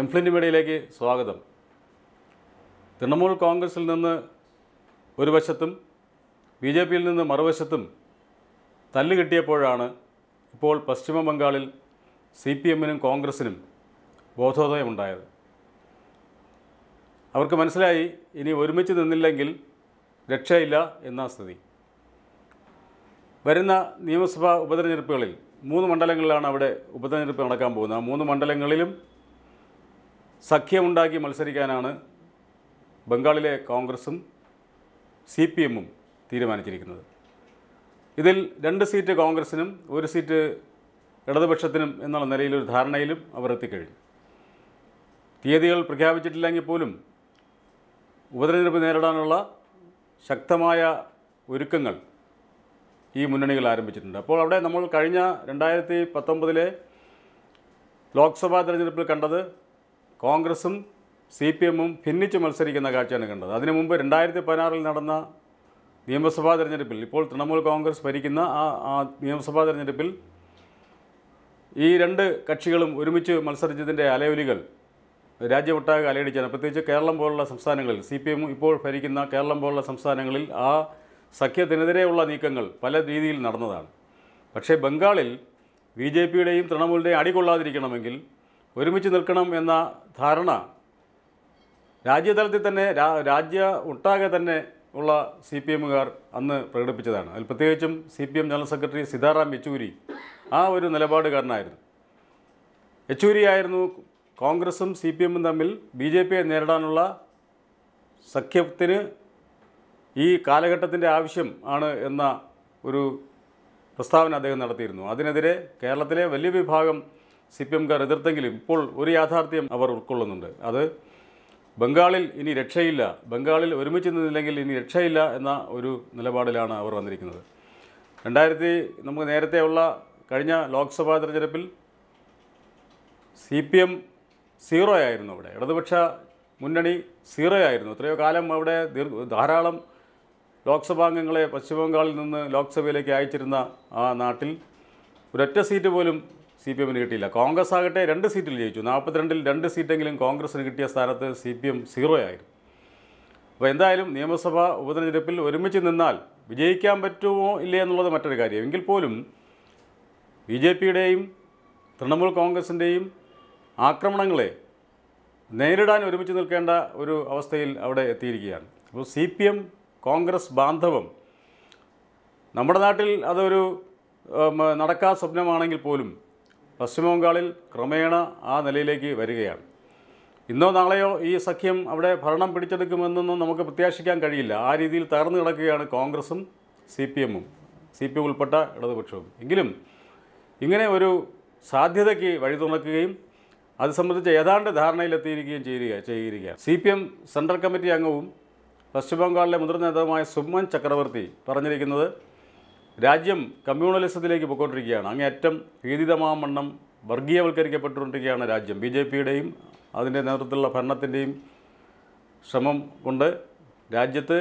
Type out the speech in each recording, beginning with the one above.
എംഫ്ലിൻ്റ് മീഡിയയിലേക്ക് സ്വാഗതം തൃണമൂൽ കോൺഗ്രസിൽ നിന്ന് ഒരു വശത്തും ബി ജെ പിയിൽ നിന്ന് മറുവശത്തും തല്ലുകിട്ടിയപ്പോഴാണ് കിട്ടിയപ്പോഴാണ് ഇപ്പോൾ പശ്ചിമ ബംഗാളിൽ സി പി എമ്മിനും കോൺഗ്രസിനും ബോധോദയമുണ്ടായത് അവർക്ക് മനസ്സിലായി ഇനി ഒരുമിച്ച് നിന്നില്ലെങ്കിൽ രക്ഷയില്ല എന്ന സ്ഥിതി വരുന്ന നിയമസഭാ ഉപതെരഞ്ഞെടുപ്പുകളിൽ മൂന്ന് മണ്ഡലങ്ങളിലാണ് അവിടെ ഉപതെരഞ്ഞെടുപ്പ് നടക്കാൻ പോകുന്നത് ആ മൂന്ന് മണ്ഡലങ്ങളിലും സഖ്യമുണ്ടാക്കി മത്സരിക്കാനാണ് ബംഗാളിലെ കോൺഗ്രസും സി പി എമ്മും തീരുമാനിച്ചിരിക്കുന്നത് ഇതിൽ രണ്ട് സീറ്റ് കോൺഗ്രസിനും ഒരു സീറ്റ് ഇടതുപക്ഷത്തിനും എന്നുള്ള നിലയിലൊരു ധാരണയിലും അവർ എത്തിക്കഴിഞ്ഞു തീയതികൾ പ്രഖ്യാപിച്ചിട്ടില്ലെങ്കിൽ പോലും ഉപതെരഞ്ഞെടുപ്പ് നേരിടാനുള്ള ശക്തമായ ഒരുക്കങ്ങൾ ഈ മുന്നണികൾ ആരംഭിച്ചിട്ടുണ്ട് അപ്പോൾ അവിടെ നമ്മൾ കഴിഞ്ഞ രണ്ടായിരത്തി പത്തൊമ്പതിലെ ലോക്സഭാ തെരഞ്ഞെടുപ്പിൽ കണ്ടത് കോൺഗ്രസും സി പി എമ്മും ഭിന്നിച്ച് മത്സരിക്കുന്ന കാഴ്ചയാണ് കണ്ടത് അതിനു മുമ്പ് രണ്ടായിരത്തി പതിനാറിൽ നടന്ന നിയമസഭാ തെരഞ്ഞെടുപ്പിൽ ഇപ്പോൾ തൃണമൂൽ കോൺഗ്രസ് ഭരിക്കുന്ന ആ നിയമസഭാ തെരഞ്ഞെടുപ്പിൽ ഈ രണ്ട് കക്ഷികളും ഒരുമിച്ച് മത്സരിച്ചതിൻ്റെ അലയൊലികൾ രാജ്യമൊട്ടാകെ അലയടിച്ചാണ് പ്രത്യേകിച്ച് കേരളം പോലുള്ള സംസ്ഥാനങ്ങളിൽ സി പി എം ഇപ്പോൾ ഭരിക്കുന്ന കേരളം പോലുള്ള സംസ്ഥാനങ്ങളിൽ ആ സഖ്യത്തിനെതിരെയുള്ള നീക്കങ്ങൾ പല രീതിയിൽ നടന്നതാണ് പക്ഷേ ബംഗാളിൽ ബി ജെ പിയുടെയും തൃണമൂലിൻ്റെയും അടികൊള്ളാതിരിക്കണമെങ്കിൽ ഒരുമിച്ച് നിൽക്കണം എന്ന ധാരണ രാജ്യതലത്തിൽ തന്നെ രാജ്യ ഒട്ടാകെ തന്നെ ഉള്ള സി പി എമ്മുകാർ അന്ന് പ്രകടിപ്പിച്ചതാണ് അതിൽ പ്രത്യേകിച്ചും C P M general secretary Sitaram Yechury ആ ഒരു നിലപാടുകാരനായിരുന്നു യെച്ചൂരി ആയിരുന്നു കോൺഗ്രസും സി പി എമ്മും തമ്മിൽ ബി ജെ പിയെ നേരിടാനുള്ള സഖ്യത്തിന് ഈ കാലഘട്ടത്തിൻ്റെ ആവശ്യം ആണ് എന്ന ഒരു പ്രസ്താവന അദ്ദേഹം നടത്തിയിരുന്നു അതിനെതിരെ കേരളത്തിലെ വലിയ വിഭാഗം സി പി എംകാർ എതിർത്തെങ്കിലും ഇപ്പോൾ ഒരു യാഥാർത്ഥ്യം അവർ ഉൾക്കൊള്ളുന്നുണ്ട് അത് ബംഗാളിൽ ഇനി രക്ഷയില്ല ബംഗാളിൽ ഒരുമിച്ച് നിന്നില്ലെങ്കിൽ ഇനി രക്ഷയില്ല എന്ന ഒരു നിലപാടിലാണ് അവർ വന്നിരിക്കുന്നത് രണ്ടായിരത്തി നമുക്ക് നേരത്തെയുള്ള കഴിഞ്ഞ ലോക്സഭാ തെരഞ്ഞെടുപ്പിൽ സി പി എം സീറോ ആയിരുന്നു അവിടെ ഇടതുപക്ഷ മുന്നണി സീറോ ആയിരുന്നു എത്രയോ കാലം അവിടെ ധാരാളം ലോക്സഭാംഗങ്ങളെ പശ്ചിമബംഗാളിൽ നിന്ന് ലോക്സഭയിലേക്ക് അയച്ചിരുന്ന ആ നാട്ടിൽ ഒരൊറ്റ സീറ്റ് പോലും സി പി എമ്മിന് കിട്ടിയില്ല കോൺഗ്രസ് ആകട്ടെ രണ്ട് സീറ്റിൽ ജയിച്ചു നാൽപ്പത്തിരണ്ടിൽ രണ്ട് സീറ്റെങ്കിലും കോൺഗ്രസിന് കിട്ടിയ സ്ഥാനത്ത് സി പി എം സീറോ ആയിരുന്നു അപ്പോൾ എന്തായാലും നിയമസഭ ഉപതെരഞ്ഞെടുപ്പിൽ ഒരുമിച്ച് നിന്നാൽ വിജയിക്കാൻ പറ്റുമോ ഇല്ലേ എന്നുള്ളത് മറ്റൊരു കാര്യം എങ്കിൽ പോലും ബി ജെ പിയുടെയും തൃണമൂൽ കോൺഗ്രസിൻ്റെയും ആക്രമണങ്ങളെ നേരിടാൻ ഒരുമിച്ച് നിൽക്കേണ്ട ഒരു അവസ്ഥയിൽ അവിടെ എത്തിയിരിക്കുകയാണ് അപ്പോൾ സി പി എം കോൺഗ്രസ് ബാന്ധവം നമ്മുടെ നാട്ടിൽ അതൊരു നടക്കാ സ്വപ്നമാണെങ്കിൽ പോലും പശ്ചിമ ബംഗാളിൽ ക്രമേണ ആ നിലയിലേക്ക് വരികയാണ് ഇന്നോ നാളെയോ ഈ സഖ്യം അവിടെ ഭരണം പിടിച്ചെടുക്കുമെന്നൊന്നും നമുക്ക് പ്രത്യാശിക്കാൻ കഴിയില്ല ആ രീതിയിൽ തകർന്നു കിടക്കുകയാണ് കോൺഗ്രസും സി പി എമ്മും സി പി ഉൾപ്പെട്ട ഇടതുപക്ഷവും എങ്കിലും ഇങ്ങനെ ഒരു സാധ്യതയ്ക്ക് തുറക്കുകയും അത് സംബന്ധിച്ച് ഏതാണ്ട് ധാരണയിലെത്തിയിരിക്കുകയും ചെയ്യുക ചെയ്യുക C P M central committee അംഗവും പശ്ചിമ ബംഗാളിലെ മുതിർന്ന നേതാവുമായ സുമൻ ചക്രവർത്തി പറഞ്ഞിരിക്കുന്നത് രാജ്യം കമ്മ്യൂണലിസത്തിലേക്ക് പൊയ്ക്കൊണ്ടിരിക്കുകയാണ് അങ്ങേയറ്റം രീതിതമാമണ്ണം വർഗീയവൽക്കരിക്കപ്പെട്ടുകൊണ്ടിരിക്കുകയാണ് രാജ്യം ബി ജെ പിയുടെയും അതിൻ്റെ നേതൃത്വത്തിലുള്ള ഭരണത്തിൻ്റെയും ശ്രമം കൊണ്ട് രാജ്യത്ത്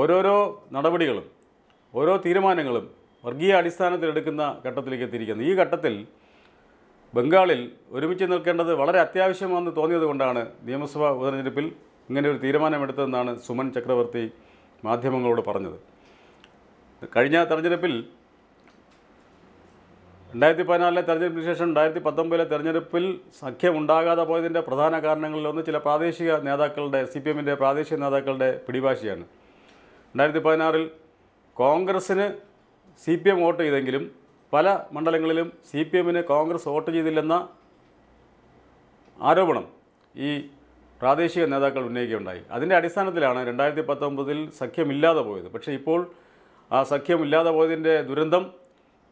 ഓരോരോ നടപടികളും ഓരോ തീരുമാനങ്ങളും വർഗീയ അടിസ്ഥാനത്തിൽ എടുക്കുന്ന ഘട്ടത്തിലേക്ക് എത്തിയിരിക്കുന്നു ഈ ഘട്ടത്തിൽ ബംഗാളിൽ ഒരുമിച്ച് നിൽക്കേണ്ടത് വളരെ അത്യാവശ്യമാണെന്ന് കൊണ്ടാണ് നിയമസഭാ ഉപതെരഞ്ഞെടുപ്പിൽ ഇങ്ങനെ ഒരു തീരുമാനമെടുത്തതെന്നാണ് സുമൻ ചക്രവർത്തി മാധ്യമങ്ങളോട് പറഞ്ഞത് കഴിഞ്ഞ തെരഞ്ഞെടുപ്പിൽ രണ്ടായിരത്തി പതിനാലിലെ തെരഞ്ഞെടുപ്പിന് ശേഷം രണ്ടായിരത്തി പത്തൊമ്പതിലെ തെരഞ്ഞെടുപ്പിൽ സഖ്യമുണ്ടാകാതെ പോയതിൻ്റെ പ്രധാന കാരണങ്ങളിലൊന്ന് ചില പ്രാദേശിക നേതാക്കളുടെ സി പി എമ്മിൻ്റെ പ്രാദേശിക നേതാക്കളുടെ പിടിഭാഷയാണ് രണ്ടായിരത്തി പതിനാറിൽ കോൺഗ്രസ്സിന് സി പി എം വോട്ട് ചെയ്തെങ്കിലും പല മണ്ഡലങ്ങളിലും സി പി എമ്മിന് കോൺഗ്രസ് വോട്ട് ചെയ്തില്ലെന്ന ആരോപണം ഈ പ്രാദേശിക നേതാക്കൾ ഉന്നയിക്കുകയുണ്ടായി അതിൻ്റെ അടിസ്ഥാനത്തിലാണ് രണ്ടായിരത്തി പത്തൊമ്പതിൽ സഖ്യമില്ലാതെ പോയത് പക്ഷേ ഇപ്പോൾ ആ സഖ്യം ഇല്ലാതെ പോയതിൻ്റെ ദുരന്തം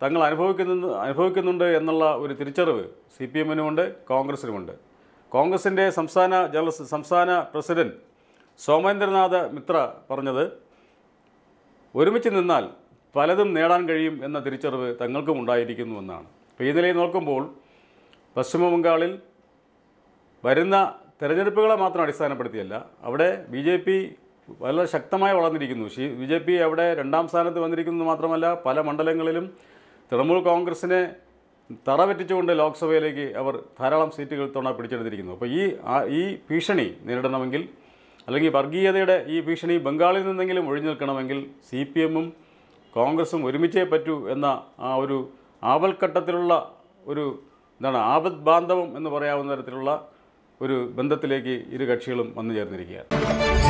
തങ്ങൾ അനുഭവിക്കുന്ന അനുഭവിക്കുന്നുണ്ട് എന്നുള്ള ഒരു തിരിച്ചറിവ് സി പി എമ്മിനുമുണ്ട് കോൺഗ്രസിനുമുണ്ട് കോൺഗ്രസിൻ്റെ സംസ്ഥാന ജനറൽ സംസ്ഥാന പ്രസിഡന്റ് സോമേന്ദ്രനാഥ് മിത്ര പറഞ്ഞത് ഒരുമിച്ച് നിന്നാൽ പലതും നേടാൻ കഴിയും എന്ന തിരിച്ചറിവ് തങ്ങൾക്കും ഉണ്ടായിരിക്കുന്നുവെന്നാണ് അപ്പോൾ ഈ നിലയിൽ നോക്കുമ്പോൾ പശ്ചിമ ബംഗാളിൽ വരുന്ന തെരഞ്ഞെടുപ്പുകളെ മാത്രം അടിസ്ഥാനപ്പെടുത്തിയല്ല അവിടെ ബി ജെ പി വളരെ ശക്തമായി വളർന്നിരിക്കുന്നു ശി ബി ജെ പി അവിടെ രണ്ടാം സ്ഥാനത്ത് വന്നിരിക്കുന്നത് മാത്രമല്ല പല മണ്ഡലങ്ങളിലും തൃണമൂൽ കോൺഗ്രസിനെ തറവറ്റിച്ചുകൊണ്ട് ലോക്സഭയിലേക്ക് അവർ ധാരാളം സീറ്റുകൾ തവണ പിടിച്ചെടുത്തിരിക്കുന്നു അപ്പോൾ ഈ ഈ ഭീഷണി നേരിടണമെങ്കിൽ അല്ലെങ്കിൽ വർഗീയതയുടെ ഈ ഭീഷണി ബംഗാളിൽ നിന്നെങ്കിലും ഒഴിഞ്ഞു നിൽക്കണമെങ്കിൽ സി പി എമ്മും കോൺഗ്രസും ഒരുമിച്ചേ പറ്റൂ എന്ന ആ ഒരു ആവൽഘട്ടത്തിലുള്ള ഒരു എന്താണ് ആപത് ബാന്ധവം എന്ന് പറയാവുന്ന തരത്തിലുള്ള ഒരു ബന്ധത്തിലേക്ക് ഇരു കക്ഷികളും വന്നു ചേർന്നിരിക്കുകയാണ്